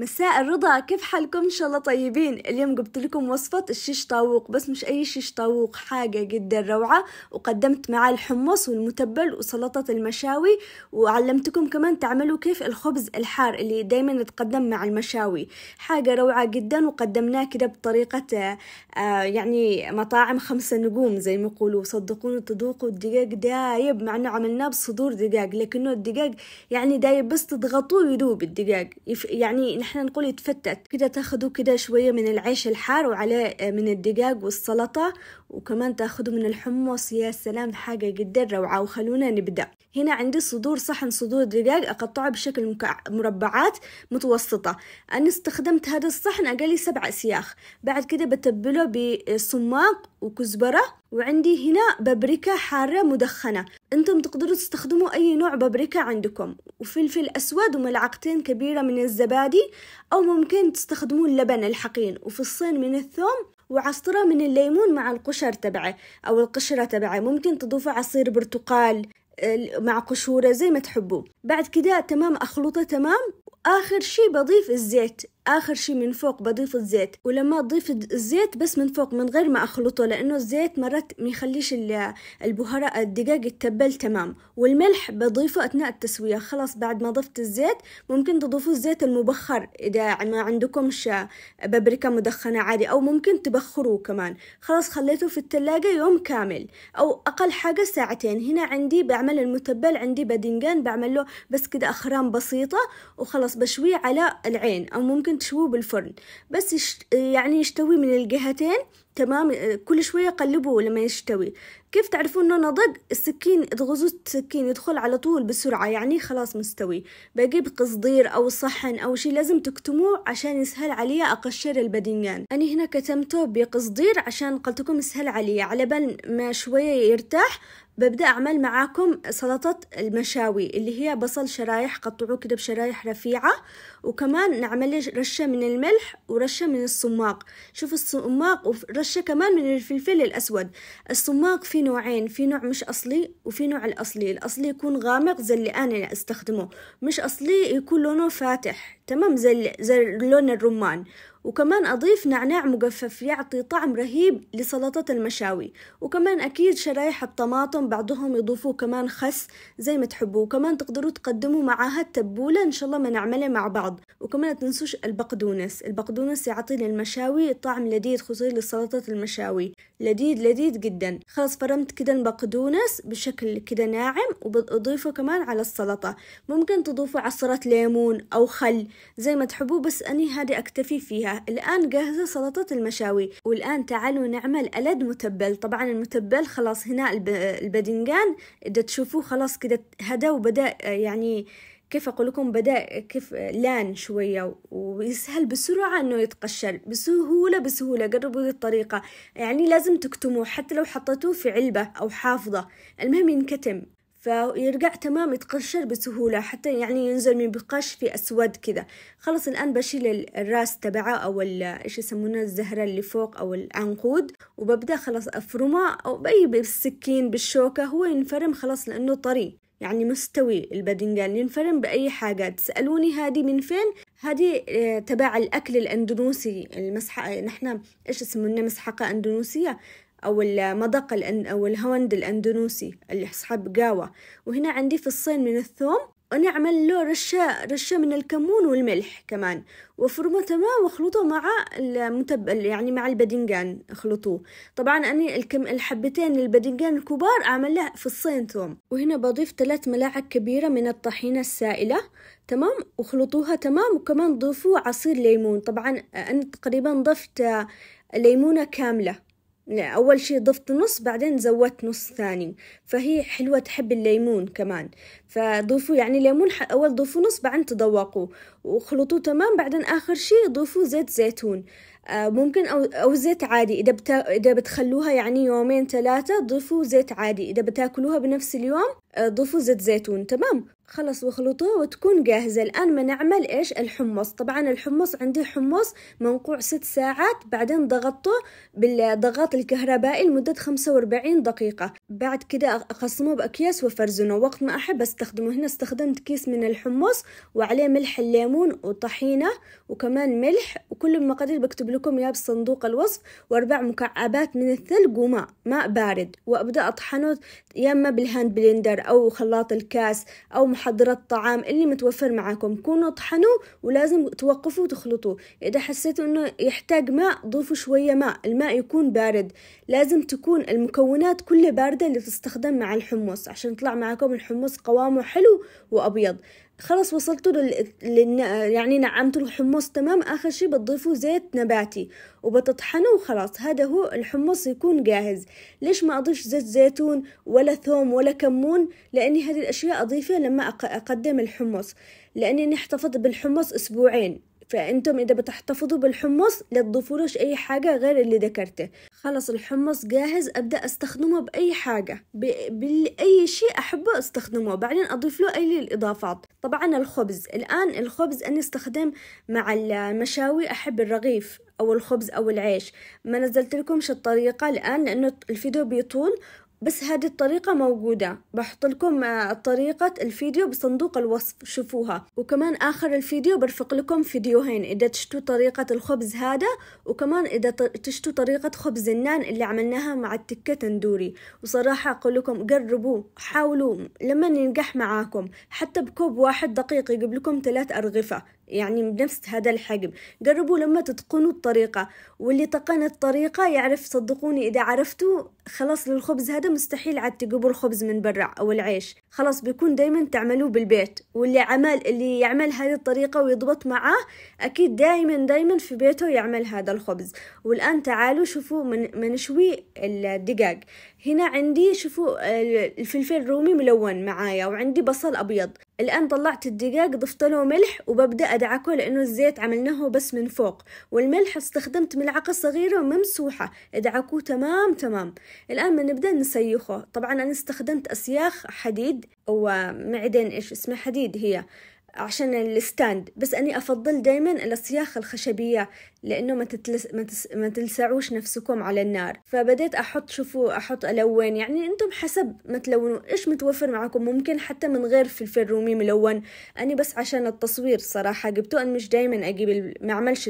مساء الرضا كيف حالكم ان شاء الله طيبين اليوم جبت لكم وصفة الشيش طاووق بس مش اي شيش طاووق حاجة جدا روعة وقدمت معاه الحمص والمتبل وسلطة المشاوي وعلمتكم كمان تعملوا كيف الخبز الحار اللي دايما يتقدم مع المشاوي حاجة روعة جدا وقدمناه كده بطريقة آه، يعني مطاعم خمسة نجوم زي ما يقولوا صدقوني تذوقوا الدقاق دايب مع انه عملناه بصدور دقاق لكنه الدقاق يعني دايب بس تضغطوه يدوب الدجاج يعني احنا نقول يتفتت كده تاخدوا كده شوية من العيش الحار وعليه آه، من الدجاج والسلطة وكمان تاخدوا من الحمص يا سلام حاجة جدا روعة وخلونا نبدأ هنا عندي صدور صحن صدور دجاج أقطعه بشكل مربعات متوسطة أنا استخدمت هذا الصحن أقلي سبع أسياخ بعد كده بتبله بسماق وكزبرة وعندي هنا بابريكا حارة مدخنة انتم تقدروا تستخدموا اي نوع بابريكا عندكم وفلفل اسود وملعقتين كبيرة من الزبادي او ممكن تستخدموا اللبن الحقين وفصين من الثوم وعصرة من الليمون مع القشر تبعه او القشرة تبعه ممكن تضيفوا عصير برتقال مع قشورة زي ما تحبوا بعد كده تمام أخلطه تمام آخر شي بضيف الزيت آخر شي من فوق بضيف الزيت ولما أضيف الزيت بس من فوق من غير ما أخلطه لأنه الزيت مرات ميخليش البهارات الدقاق يتبل تمام والملح بضيفه أثناء التسوية خلاص بعد ما ضفت الزيت ممكن تضيفوا الزيت المبخر إذا ما عندكمش بابريكا مدخنة عادي أو ممكن تبخروه كمان خلاص خليته في التلاجة يوم كامل أو أقل حاجة ساعتين هنا عندي بعمل المتبل عندي بدنجان بعمل له بس كده أخرام بسيطة وخلاص بشويه على العين أو ممكن لازم تشويه بالفرن بس يعني يشتوي من الجهتين تمام كل شوية قلبوه لما يشتوي كيف تعرفون انه نضج السكين اضغزوا السكين يدخل على طول بسرعة يعني خلاص مستوي بجيب قصدير او صحن او شي لازم تكتموه عشان يسهل علي اقشر الباذنجان انا هنا كتمته بقصدير عشان قلتكم يسهل علي على بال ما شوية يرتاح ببدأ أعمل معاكم سلطة المشاوي اللي هي بصل شرايح قطعوه كده بشرايح رفيعة وكمان نعمل رشة من الملح ورشة من الصماق شوف الصماق ورشة كمان من الفلفل الأسود الصماق في نوعين في نوع مش أصلي وفي نوع الأصلي الأصلي يكون غامق زي اللي أنا استخدمه مش أصلي يكون لونه فاتح تمام زي, زي لون الرمان وكمان أضيف نعناع مجفف يعطي طعم رهيب لسلطة المشاوي وكمان أكيد شرايح الطماطم بعضهم يضيفوه كمان خس زي ما تحبوا وكمان تقدروا تقدموا معاها التبولة إن شاء الله ما نعملها مع بعض وكمان تنسوش البقدونس البقدونس يعطي للمشاوي طعم لذيذ خصوصا لسلطة المشاوي لذيذ لذيذ جدا خلاص فرمت كده البقدونس بشكل كده ناعم وبضيفه كمان على السلطة ممكن تضيفوا عصرة ليمون أو خل زي ما تحبوا بس أني هذه أكتفي فيها الآن جاهزة سلطة المشاوي والآن تعالوا نعمل ألد متبل طبعا المتبل خلاص هنا البدنجان إذا تشوفوه خلاص كده هدا وبدأ يعني كيف أقول لكم بدأ كيف لان شوية ويسهل بسرعة إنه يتقشر بسهولة بسهولة قربوا ذي الطريقة يعني لازم تكتموه حتى لو حطيتوه في علبة أو حافظة المهم ينكتم فيرجع تمام يتقشر بسهولة حتى يعني ينزل من بقش في أسود كذا خلاص الآن بشيل الراس تبعه أو إيش يسمونه الزهرة اللي فوق أو العنقود وببدأ خلاص أفرمه أو بأي بالسكين بالشوكة هو ينفرم خلاص لأنه طري يعني مستوي البدنجان ينفرم بأي حاجة تسألوني هذه من فين هذه آه، تبع الأكل الأندونوسي المسحة نحن إيش يسمونه مسحقة أندونوسية أو المضق الأن أو الهوند الأندونوسي اللي أصحاب قهوة وهنا عندي في الصين من الثوم ونعمل له رشة رشة من الكمون والملح كمان وافرمه تمام واخلطه مع المتبل يعني مع البدنجان اخلطوه طبعا أنا الكم الحبتين البدنجان الكبار أعمل له فصين ثوم وهنا بضيف ثلاث ملاعق كبيرة من الطحينة السائلة تمام وخلطوها تمام وكمان ضيفوا عصير ليمون طبعا أنا تقريبا ضفت ليمونة كاملة نعم، أول شي ضفت نص بعدين زودت نص ثاني فهي حلوة تحب الليمون كمان فضيفوا يعني ليمون أول ضيفوا نص بعدين تذوقوه وخلطوه تمام بعدين آخر شي ضيفوا زيت زيتون آه، ممكن أو, أو زيت عادي إذا, بتا... إذا بتخلوها يعني يومين ثلاثة ضيفوا زيت عادي إذا بتاكلوها بنفس اليوم آه، ضيفوا زيت زيتون تمام خلص واخلطوه وتكون جاهزة الآن ما نعمل إيش الحمص طبعا الحمص عندي حمص منقوع ست ساعات بعدين ضغطته بالضغط الكهربائي لمدة خمسة وأربعين دقيقة بعد كده أقسمه بأكياس وفرزنه وقت ما أحب أستخدمه هنا استخدمت كيس من الحمص وعليه ملح الليمون وطحينة وكمان ملح وكل المقادير بكتب لكم إياها بصندوق الوصف وأربع مكعبات من الثلج وماء ماء بارد وأبدأ أطحنه يا إما بالهاند بلندر أو خلاط الكاس أو محضرة الطعام اللي متوفر معاكم كونوا طحنوا ولازم توقفوا وتخلطوا إذا حسيتوا أنه يحتاج ماء ضيفوا شوية ماء الماء يكون بارد لازم تكون المكونات كلها باردة اللي تستخدم مع الحمص عشان يطلع معاكم الحمص قوامه حلو وأبيض خلص وصلتوا لل... لل... يعني نعمتوا الحمص تمام اخر شي بتضيفوا زيت نباتي وبتطحنوا وخلاص هذا هو الحمص يكون جاهز ليش ما اضيف زيت زيتون ولا ثوم ولا كمون لاني هذه الاشياء اضيفها لما أق... اقدم الحمص لاني نحتفظ احتفظت بالحمص اسبوعين فانتم اذا بتحتفظوا بالحمص لا تضيفولوش اي حاجه غير اللي ذكرته خلص الحمص جاهز أبدأ أستخدمه بأي حاجة بأي شيء أحبه أستخدمه بعدين أضيف له أي الإضافات طبعا الخبز الآن الخبز أنا استخدم مع المشاوي أحب الرغيف أو الخبز أو العيش ما نزلت لكمش الطريقة الآن لأنه الفيديو بيطول بس هذه الطريقة موجودة بحط لكم آه، طريقة الفيديو بصندوق الوصف شوفوها وكمان آخر الفيديو برفق لكم فيديوهين إذا تشتوا طريقة الخبز هذا وكمان إذا تشتوا طريقة خبز النان اللي عملناها مع التكة تندوري وصراحة أقول لكم قربوا حاولوا لمن ينجح معاكم حتى بكوب واحد دقيق يجيب لكم ثلاث أرغفة يعني بنفس هذا الحجم جربوا لما تتقنوا الطريقة واللي تقن الطريقة يعرف صدقوني إذا عرفتوا خلاص للخبز هذا مستحيل عاد تجيبوا الخبز من برا أو العيش خلاص بيكون دايما تعملوه بالبيت واللي عمل اللي يعمل هذه الطريقة ويضبط معاه أكيد دايما دايما في بيته يعمل هذا الخبز والآن تعالوا شوفوا من منشوي الدجاج هنا عندي شوفوا الفلفل الرومي ملون معايا وعندي بصل أبيض الآن طلعت الدقاق ضفت له ملح وببدأ أدعكه لأنه الزيت عملناه بس من فوق والملح استخدمت ملعقة صغيرة ممسوحة ادعكوه تمام تمام الآن بنبدأ نسيخه طبعا أنا استخدمت أسياخ حديد ومعدن إيش اسمه حديد هي عشان الستاند بس أني أفضل دايما الأصياخ الخشبية لأنه ما, تتلس ما, تس ما تلسعوش نفسكم على النار فبديت أحط شوفوا أحط ألون يعني أنتم حسب ما تلونوا إيش متوفر معكم ممكن حتى من غير فلفل رومي ملون أني بس عشان التصوير صراحة جبته أنا مش دايما أجيب ما عملش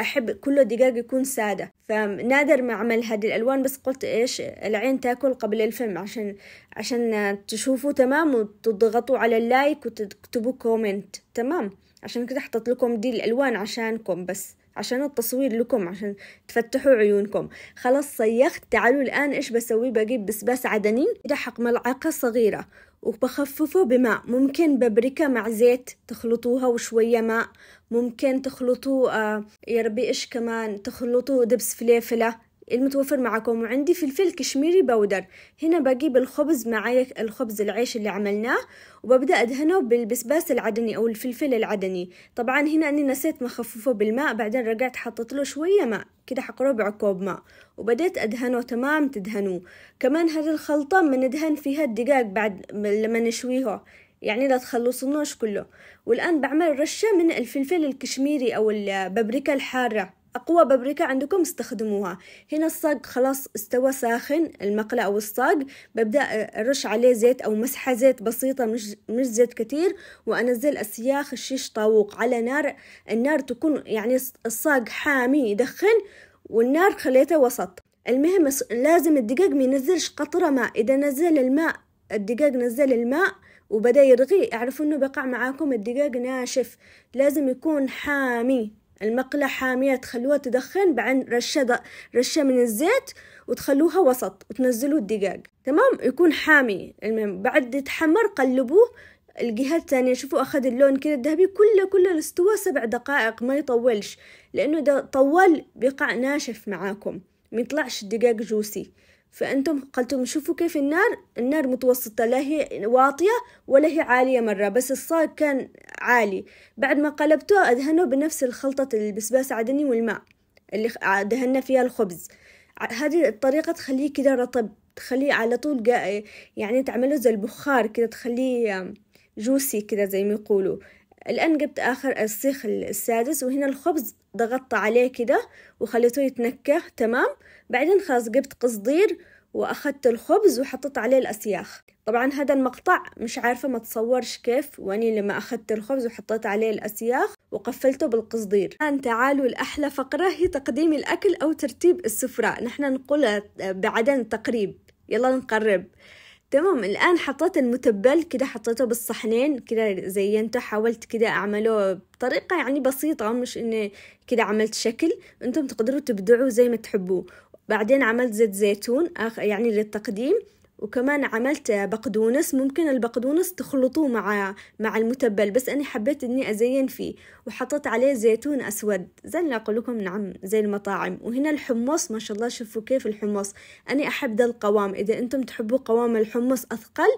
أحب كله دجاج يكون سادة فنادر ما أعمل هذه الألوان بس قلت إيش العين تاكل قبل الفيلم عشان عشان تشوفوا تمام وتضغطوا على اللايك وتكتبوا كومنت تمام عشان كده حطت لكم دي الألوان عشانكم بس عشان التصوير لكم عشان تفتحوا عيونكم خلاص صيخت تعالوا الآن إيش بسوي بجيب بسباس عدني إذا حق ملعقة صغيرة وبخففه بماء ممكن ببركة مع زيت تخلطوها وشوية ماء ممكن تخلطوا آه، يا ربي إيش كمان تخلطوا دبس فليفلة المتوفر معكم وعندي فلفل كشميري بودر هنا بجيب الخبز معايا الخبز العيش اللي عملناه وببدأ أدهنه بالبسباس العدني أو الفلفل العدني طبعا هنا أني نسيت مخففه بالماء بعدين رجعت حطيت له شوية ماء كده حق ربع كوب ماء وبديت أدهنه تمام تدهنوه كمان هذه الخلطة بندهن فيها الدقاق بعد لما نشويها يعني لا تخلصنوش كله والآن بعمل رشة من الفلفل الكشميري أو البابريكا الحارة أقوى بابريكا عندكم استخدموها هنا الصاج خلاص استوى ساخن المقلة أو الصاج ببدأ أرش عليه زيت أو مسحة زيت بسيطة مش, مش زيت كتير وأنزل السياخ الشيش طاووق على نار النار تكون يعني الصاج حامي يدخن والنار خليته وسط المهم لازم الدقيق ما ينزلش قطرة ماء إذا نزل الماء الدقيق نزل الماء وبدأ يرغي اعرفوا انه بقع معاكم الدقيق ناشف لازم يكون حامي المقلة حامية تخلوها تدخن بعد رشة رشة من الزيت وتخلوها وسط وتنزلوا الدقاق تمام يكون حامي المهم بعد يتحمر قلبوه الجهة الثانية شوفوا أخذ اللون كده الذهبي كله كله استوى سبع دقائق ما يطولش لأنه إذا طول بيقع ناشف معاكم ميطلعش الدقاق جوسي فأنتم قلتم شوفوا كيف النار النار متوسطة لا هي واطية ولا هي عالية مرة بس الصاج كان عالي بعد ما قلبته أدهنه بنفس الخلطة البسباس عدني والماء اللي دهنا فيها الخبز هذه الطريقة تخليه كده رطب تخليه على طول يعني تعمله زي البخار كده تخليه جوسي كده زي ما يقولوا الآن جبت آخر السيخ السادس وهنا الخبز ضغطت عليه كده وخليته يتنكه تمام بعدين خلاص جبت قصدير وأخذت الخبز وحطيت عليه الأسياخ طبعا هذا المقطع مش عارفة ما تصورش كيف واني لما أخذت الخبز وحطيت عليه الأسياخ وقفلته بالقصدير الآن تعالوا لأحلى فقرة هي تقديم الأكل أو ترتيب السفرة نحن نقول بعدين تقريب يلا نقرب تمام الآن حطيت المتبل كده حطيته بالصحنين كده زينته حاولت كده أعمله بطريقة يعني بسيطة مش إني كده عملت شكل أنتم تقدروا تبدعوا زي ما تحبوا بعدين عملت زيت زيتون يعني للتقديم وكمان عملت بقدونس ممكن البقدونس تخلطوه مع مع المتبل بس أنا حبيت إني أزين فيه وحطيت عليه زيتون أسود زي اللي أقول لكم نعم زي المطاعم وهنا الحمص ما شاء الله شوفوا كيف الحمص أنا أحب ذا القوام إذا أنتم تحبوا قوام الحمص أثقل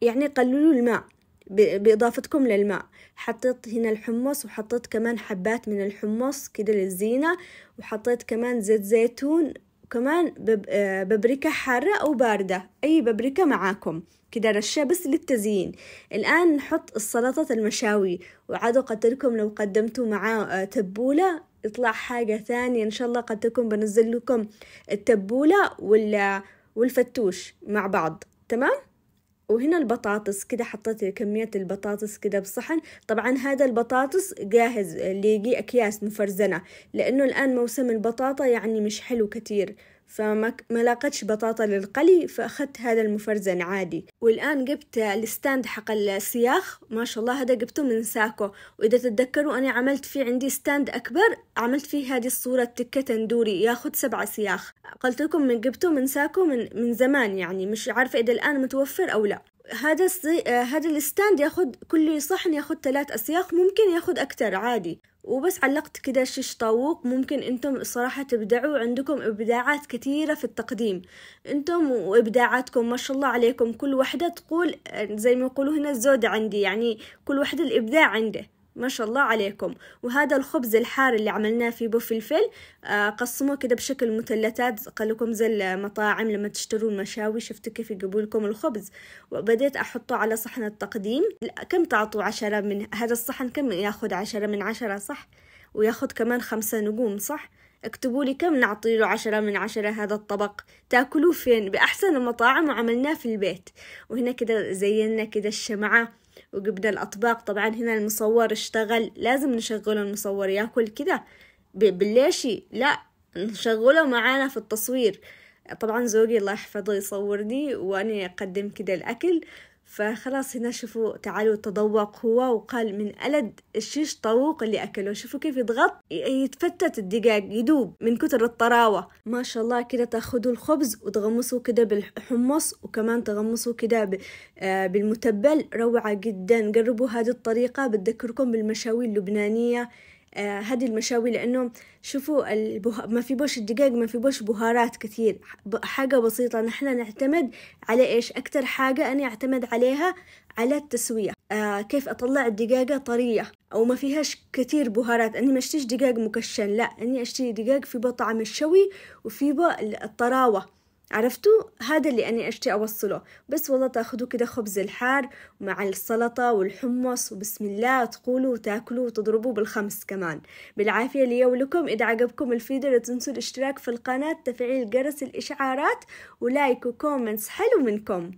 يعني قللوا الماء بإضافتكم للماء حطيت هنا الحمص وحطيت كمان حبات من الحمص كده للزينة وحطيت كمان زيت زيتون وكمان بب... آه، بابريكا حارة أو باردة أي بابريكا معاكم كده رشة بس للتزيين الآن نحط السلطة المشاوي وعادوا قتلكم لو قدمتوا معاه آه، تبولة يطلع حاجة ثانية إن شاء الله قد تكون بنزل لكم التبولة وال... والفتوش مع بعض تمام؟ وهنا البطاطس كده حطيت كمية البطاطس كده بصحن طبعا هذا البطاطس جاهز اللي يجي أكياس مفرزنة لأنه الآن موسم البطاطا يعني مش حلو كتير فما لاقتش بطاطا للقلي فأخذت هذا المفرزن عادي والآن جبت الستاند حق السياخ ما شاء الله هذا جبته من ساكو وإذا تتذكروا أنا عملت فيه عندي ستاند أكبر عملت فيه هذه الصورة تكة تندوري ياخد سبعة سياخ قلت لكم من جبته من ساكو من, من زمان يعني مش عارفة إذا الآن متوفر أو لا هذا الصي... آه، هذا الستاند ياخذ كل صحن ياخذ ثلاث أسياخ ممكن ياخذ اكثر عادي وبس علقت كده شيش طاووق ممكن انتم الصراحة تبدعوا عندكم ابداعات كثيرة في التقديم انتم وابداعاتكم ما شاء الله عليكم كل واحدة تقول زي ما يقولوا هنا الزود عندي يعني كل واحدة الابداع عنده ما شاء الله عليكم وهذا الخبز الحار اللي عملناه في بوفلفل آه قسموه كده بشكل مثلثات قال لكم زي المطاعم لما تشتروا المشاوي شفتوا كيف يجيبوا لكم الخبز وبديت أحطه على صحن التقديم كم تعطوا عشرة من هذا الصحن كم ياخذ عشرة من عشرة صح وياخذ كمان خمسة نجوم صح اكتبوا لي كم نعطي له عشرة من عشرة هذا الطبق تاكلوه فين بأحسن المطاعم وعملناه في البيت وهنا كده زينا كده الشمعة وجبنا الأطباق طبعا هنا المصور اشتغل لازم نشغله المصور ياكل كده بالليشي لا نشغله معانا في التصوير طبعا زوجي الله يحفظه يصورني وأنا أقدم كده الأكل فخلاص هنا شوفوا تعالوا تذوق هو وقال من ألد الشيش طاووق اللي أكله شوفوا كيف يضغط يتفتت الدقاق يدوب من كتر الطراوة ما شاء الله كده تاخدوا الخبز وتغمسوا كده بالحمص وكمان تغمسوا كده آه، بالمتبل روعة جدا جربوا هذه الطريقة بتذكركم بالمشاوي اللبنانية آه، هذه المشاوي لأنه شوفوا البه... ما في بوش الدقيق ما في بوش بهارات كثير حاجة بسيطة نحن نعتمد على إيش اكثر حاجة أنا أعتمد عليها على التسوية آه كيف أطلع الدقيقه طرية أو ما فيهاش كثير بهارات أني ما أشتريش دقيق مكشن لا أني أشتري دقيق في طعم الشوي وفي الطراوة عرفتوا هذا اللي أنا أشتي أوصله بس والله تأخذوا كده خبز الحار مع السلطة والحمص وبسم الله تقولوا وتاكلوا وتضربوا بالخمس كمان بالعافية لي ولكم إذا عجبكم الفيديو لا تنسوا الاشتراك في القناة تفعيل جرس الإشعارات ولايك وكومنتس حلو منكم